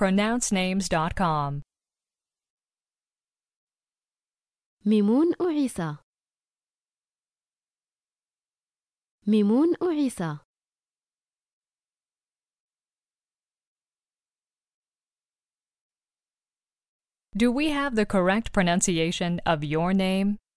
pronouncenames.com. ميمون وعيسى ميمون وعيسى Do we have the correct pronunciation of your name?